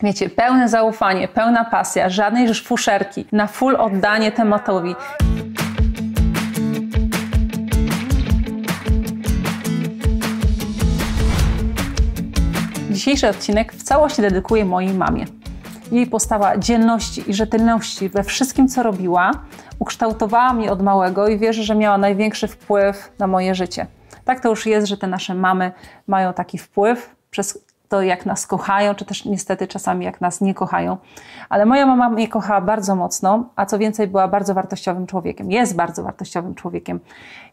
Wiecie, pełne zaufanie, pełna pasja, żadnej już fuszerki, na full oddanie tematowi. Dzisiejszy odcinek w całości dedykuję mojej mamie. Jej postawa dzielności i rzetelności we wszystkim, co robiła, ukształtowała mnie od małego i wierzę, że miała największy wpływ na moje życie. Tak to już jest, że te nasze mamy mają taki wpływ przez to, jak nas kochają, czy też niestety czasami jak nas nie kochają. Ale moja mama mnie kochała bardzo mocno, a co więcej, była bardzo wartościowym człowiekiem. Jest bardzo wartościowym człowiekiem.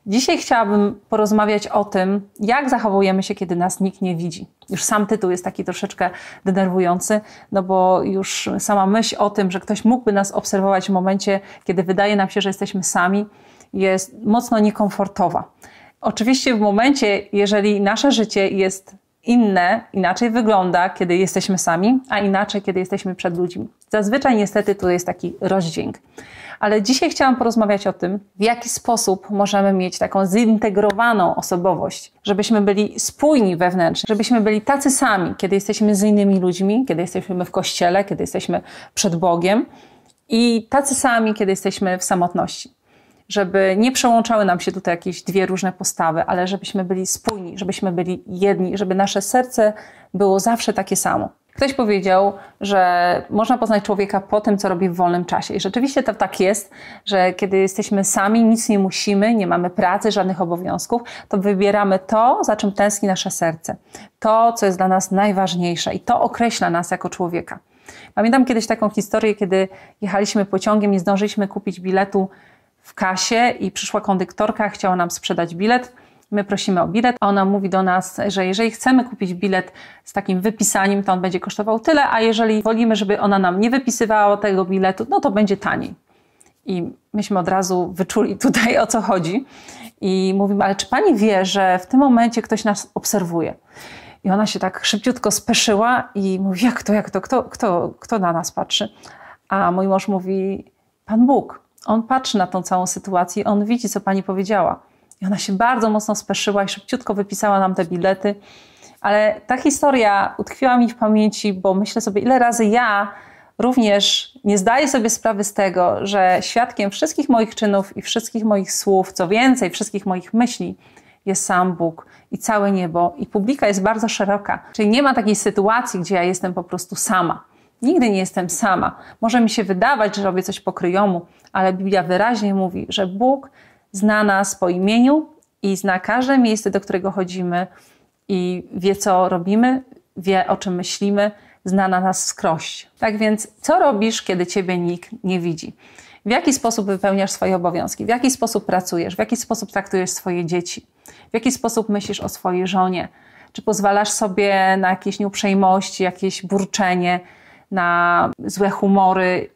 Dzisiaj chciałabym porozmawiać o tym, jak zachowujemy się, kiedy nas nikt nie widzi. Już sam tytuł jest taki troszeczkę denerwujący, no bo już sama myśl o tym, że ktoś mógłby nas obserwować w momencie, kiedy wydaje nam się, że jesteśmy sami, jest mocno niekomfortowa. Oczywiście w momencie, jeżeli nasze życie jest inne, inaczej wygląda, kiedy jesteśmy sami, a inaczej, kiedy jesteśmy przed ludźmi. Zazwyczaj niestety tu jest taki rozdźwięk. Ale dzisiaj chciałam porozmawiać o tym, w jaki sposób możemy mieć taką zintegrowaną osobowość, żebyśmy byli spójni wewnętrznie, żebyśmy byli tacy sami, kiedy jesteśmy z innymi ludźmi, kiedy jesteśmy w kościele, kiedy jesteśmy przed Bogiem i tacy sami, kiedy jesteśmy w samotności żeby nie przełączały nam się tutaj jakieś dwie różne postawy, ale żebyśmy byli spójni, żebyśmy byli jedni, żeby nasze serce było zawsze takie samo. Ktoś powiedział, że można poznać człowieka po tym, co robi w wolnym czasie. I rzeczywiście to tak jest, że kiedy jesteśmy sami, nic nie musimy, nie mamy pracy, żadnych obowiązków, to wybieramy to, za czym tęskni nasze serce. To, co jest dla nas najważniejsze i to określa nas jako człowieka. Pamiętam kiedyś taką historię, kiedy jechaliśmy pociągiem, i zdążyliśmy kupić biletu w kasie i przyszła kondyktorka, chciała nam sprzedać bilet. My prosimy o bilet, a ona mówi do nas, że jeżeli chcemy kupić bilet z takim wypisaniem, to on będzie kosztował tyle, a jeżeli wolimy, żeby ona nam nie wypisywała tego biletu, no to będzie taniej. I myśmy od razu wyczuli tutaj o co chodzi. I mówimy, ale czy pani wie, że w tym momencie ktoś nas obserwuje? I ona się tak szybciutko speszyła i mówi, jak to, jak to, kto, kto, kto na nas patrzy? A mój mąż mówi, Pan Bóg. On patrzy na tą całą sytuację, on widzi, co pani powiedziała. I ona się bardzo mocno speszyła i szybciutko wypisała nam te bilety. Ale ta historia utkwiła mi w pamięci, bo myślę sobie, ile razy ja również nie zdaję sobie sprawy z tego, że świadkiem wszystkich moich czynów i wszystkich moich słów, co więcej, wszystkich moich myśli, jest sam Bóg i całe niebo, i publika jest bardzo szeroka. Czyli nie ma takiej sytuacji, gdzie ja jestem po prostu sama. Nigdy nie jestem sama. Może mi się wydawać, że robię coś pokryjomu, ale Biblia wyraźnie mówi, że Bóg zna nas po imieniu i zna każde miejsce, do którego chodzimy i wie, co robimy, wie, o czym myślimy, zna na nas skroś. Tak więc, co robisz, kiedy ciebie nikt nie widzi? W jaki sposób wypełniasz swoje obowiązki? W jaki sposób pracujesz? W jaki sposób traktujesz swoje dzieci? W jaki sposób myślisz o swojej żonie? Czy pozwalasz sobie na jakieś nieuprzejmości, jakieś burczenie? na złe humory,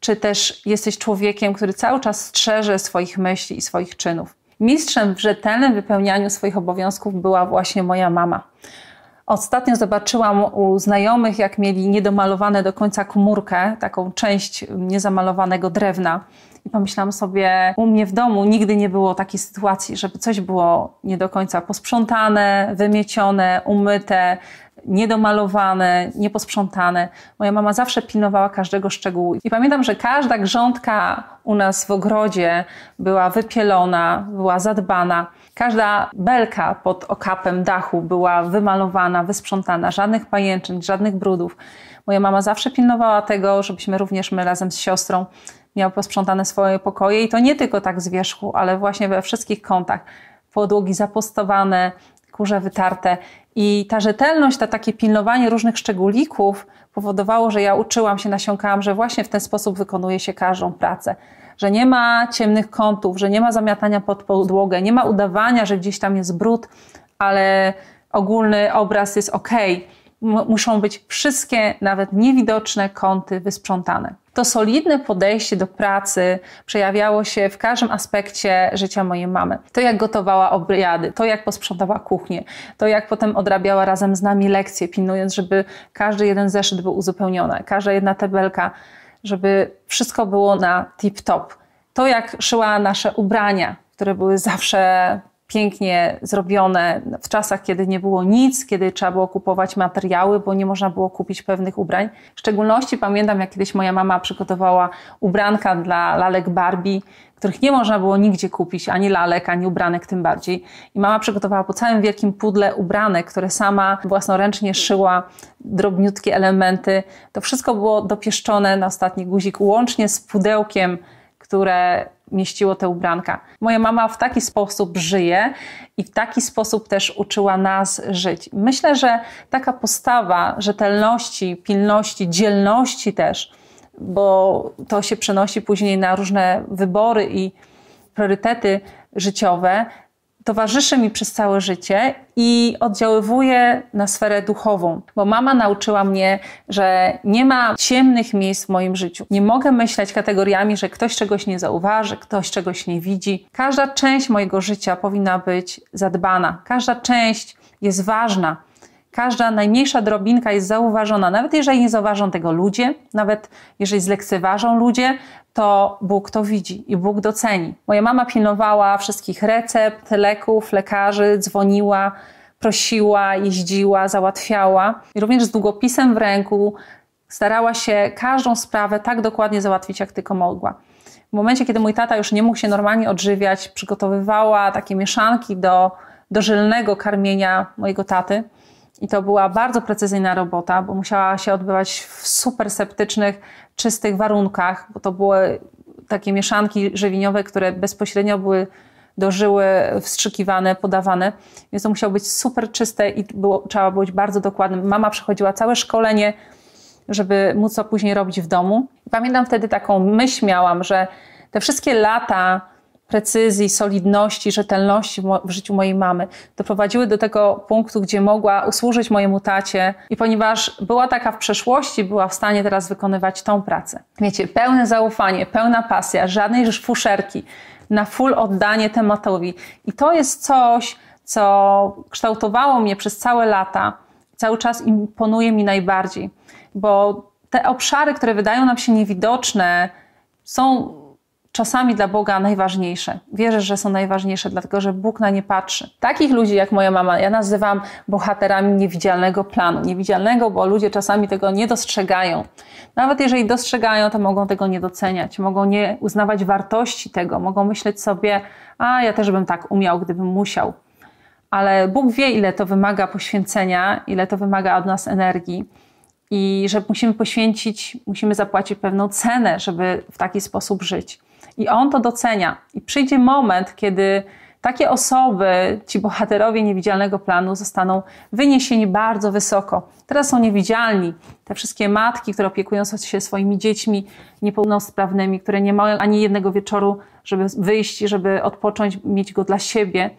czy też jesteś człowiekiem, który cały czas strzeże swoich myśli i swoich czynów. Mistrzem w rzetelnym wypełnianiu swoich obowiązków była właśnie moja mama. Ostatnio zobaczyłam u znajomych, jak mieli niedomalowane do końca komórkę, taką część niezamalowanego drewna. I pomyślałam sobie, u mnie w domu nigdy nie było takiej sytuacji, żeby coś było nie do końca posprzątane, wymiecione, umyte, niedomalowane, nieposprzątane. Moja mama zawsze pilnowała każdego szczegółu. I pamiętam, że każda grządka u nas w ogrodzie była wypielona, była zadbana. Każda belka pod okapem dachu była wymalowana, wysprzątana, żadnych pajęczyn, żadnych brudów. Moja mama zawsze pilnowała tego, żebyśmy również my razem z siostrą miały posprzątane swoje pokoje i to nie tylko tak z wierzchu, ale właśnie we wszystkich kątach. Podłogi zapostowane, kurze wytarte. I ta rzetelność, to takie pilnowanie różnych szczególików powodowało, że ja uczyłam się, nasiąkałam, że właśnie w ten sposób wykonuje się każdą pracę. Że nie ma ciemnych kątów, że nie ma zamiatania pod podłogę, nie ma udawania, że gdzieś tam jest brud, ale ogólny obraz jest ok muszą być wszystkie, nawet niewidoczne kąty wysprzątane. To solidne podejście do pracy przejawiało się w każdym aspekcie życia mojej mamy. To, jak gotowała obiady, to, jak posprzątała kuchnię, to, jak potem odrabiała razem z nami lekcje, pilnując, żeby każdy jeden zeszyt był uzupełniony, każda jedna tabelka, żeby wszystko było na tip-top. To, jak szyła nasze ubrania, które były zawsze pięknie zrobione w czasach, kiedy nie było nic, kiedy trzeba było kupować materiały, bo nie można było kupić pewnych ubrań. W szczególności pamiętam, jak kiedyś moja mama przygotowała ubranka dla lalek Barbie, których nie można było nigdzie kupić, ani lalek, ani ubranek tym bardziej. I mama przygotowała po całym wielkim pudle ubranek, które sama własnoręcznie szyła, drobniutkie elementy. To wszystko było dopieszczone na ostatni guzik, łącznie z pudełkiem, które mieściło te ubranka. Moja mama w taki sposób żyje i w taki sposób też uczyła nas żyć. Myślę, że taka postawa rzetelności, pilności, dzielności też, bo to się przenosi później na różne wybory i priorytety życiowe, towarzyszy mi przez całe życie i oddziaływuje na sferę duchową, bo mama nauczyła mnie, że nie ma ciemnych miejsc w moim życiu. Nie mogę myśleć kategoriami, że ktoś czegoś nie zauważy, ktoś czegoś nie widzi. Każda część mojego życia powinna być zadbana, każda część jest ważna. Każda najmniejsza drobinka jest zauważona, nawet jeżeli nie zauważą tego ludzie, nawet jeżeli zlekceważą ludzie, to Bóg to widzi i Bóg doceni. Moja mama pilnowała wszystkich recept, leków, lekarzy, dzwoniła, prosiła, jeździła, załatwiała. I również z długopisem w ręku starała się każdą sprawę tak dokładnie załatwić, jak tylko mogła. W momencie, kiedy mój tata już nie mógł się normalnie odżywiać, przygotowywała takie mieszanki do dożylnego karmienia mojego taty. I to była bardzo precyzyjna robota, bo musiała się odbywać w super septycznych, czystych warunkach, bo to były takie mieszanki żywieniowe, które bezpośrednio były do żyły wstrzykiwane, podawane, więc to musiało być super czyste i było, trzeba być bardzo dokładnym. Mama przechodziła całe szkolenie, żeby móc to później robić w domu. Pamiętam wtedy taką myśl miałam, że te wszystkie lata precyzji, solidności, rzetelności w życiu mojej mamy doprowadziły do tego punktu, gdzie mogła usłużyć mojemu tacie i ponieważ była taka w przeszłości, była w stanie teraz wykonywać tą pracę. Wiecie, pełne zaufanie, pełna pasja, żadnej fuszerki, na full oddanie tematowi. I to jest coś, co kształtowało mnie przez całe lata, cały czas imponuje mi najbardziej, bo te obszary, które wydają nam się niewidoczne, są czasami dla Boga najważniejsze. Wierzę, że są najważniejsze, dlatego że Bóg na nie patrzy. Takich ludzi jak moja mama, ja nazywam bohaterami niewidzialnego planu. Niewidzialnego, bo ludzie czasami tego nie dostrzegają. Nawet jeżeli dostrzegają, to mogą tego nie doceniać, mogą nie uznawać wartości tego, mogą myśleć sobie, a ja też bym tak umiał, gdybym musiał. Ale Bóg wie, ile to wymaga poświęcenia, ile to wymaga od nas energii i że musimy poświęcić, musimy zapłacić pewną cenę, żeby w taki sposób żyć i on to docenia. I przyjdzie moment, kiedy takie osoby, ci bohaterowie niewidzialnego planu, zostaną wyniesieni bardzo wysoko. Teraz są niewidzialni. Te wszystkie matki, które opiekują się swoimi dziećmi niepełnosprawnymi, które nie mają ani jednego wieczoru, żeby wyjść, żeby odpocząć, mieć go dla siebie,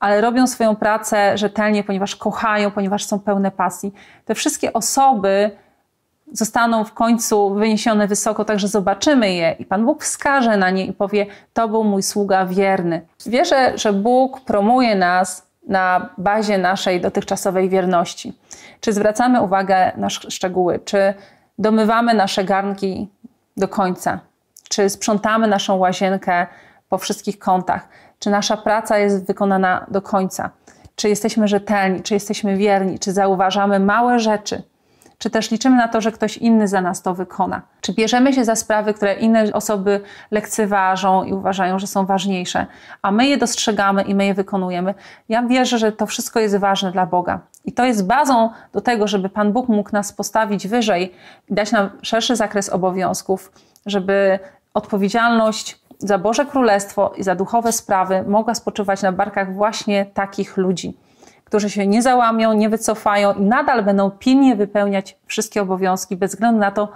ale robią swoją pracę rzetelnie, ponieważ kochają, ponieważ są pełne pasji. Te wszystkie osoby, zostaną w końcu wyniesione wysoko, także zobaczymy je i Pan Bóg wskaże na nie i powie: To był mój sługa wierny. Wierzę, że Bóg promuje nas na bazie naszej dotychczasowej wierności. Czy zwracamy uwagę na szczegóły, czy domywamy nasze garnki do końca, czy sprzątamy naszą łazienkę po wszystkich kątach, czy nasza praca jest wykonana do końca, czy jesteśmy rzetelni, czy jesteśmy wierni, czy zauważamy małe rzeczy czy też liczymy na to, że ktoś inny za nas to wykona? Czy bierzemy się za sprawy, które inne osoby lekceważą i uważają, że są ważniejsze, a my je dostrzegamy i my je wykonujemy? Ja wierzę, że to wszystko jest ważne dla Boga. I to jest bazą do tego, żeby Pan Bóg mógł nas postawić wyżej i dać nam szerszy zakres obowiązków, żeby odpowiedzialność za Boże Królestwo i za duchowe sprawy mogła spoczywać na barkach właśnie takich ludzi którzy się nie załamią, nie wycofają i nadal będą pilnie wypełniać wszystkie obowiązki, bez względu na to,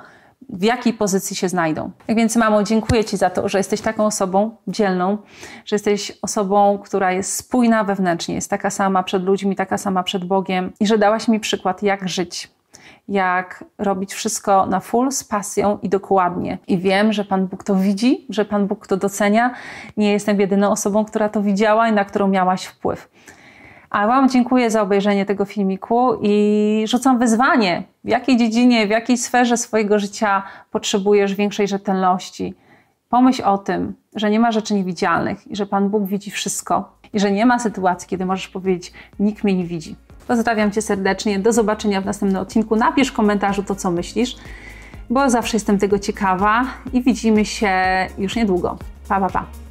w jakiej pozycji się znajdą. Tak więc, mamo, dziękuję Ci za to, że jesteś taką osobą dzielną, że jesteś osobą, która jest spójna wewnętrznie, jest taka sama przed ludźmi, taka sama przed Bogiem i że dałaś mi przykład, jak żyć. Jak robić wszystko na full, z pasją i dokładnie. I wiem, że Pan Bóg to widzi, że Pan Bóg to docenia. Nie jestem jedyną osobą, która to widziała i na którą miałaś wpływ. A Wam dziękuję za obejrzenie tego filmiku i rzucam wyzwanie, w jakiej dziedzinie, w jakiej sferze swojego życia potrzebujesz większej rzetelności. Pomyśl o tym, że nie ma rzeczy niewidzialnych i że Pan Bóg widzi wszystko i że nie ma sytuacji, kiedy możesz powiedzieć: Nikt mnie nie widzi. Pozdrawiam Cię serdecznie, do zobaczenia w następnym odcinku. Napisz w komentarzu to, co myślisz, bo zawsze jestem tego ciekawa i widzimy się już niedługo. Pa, pa, pa.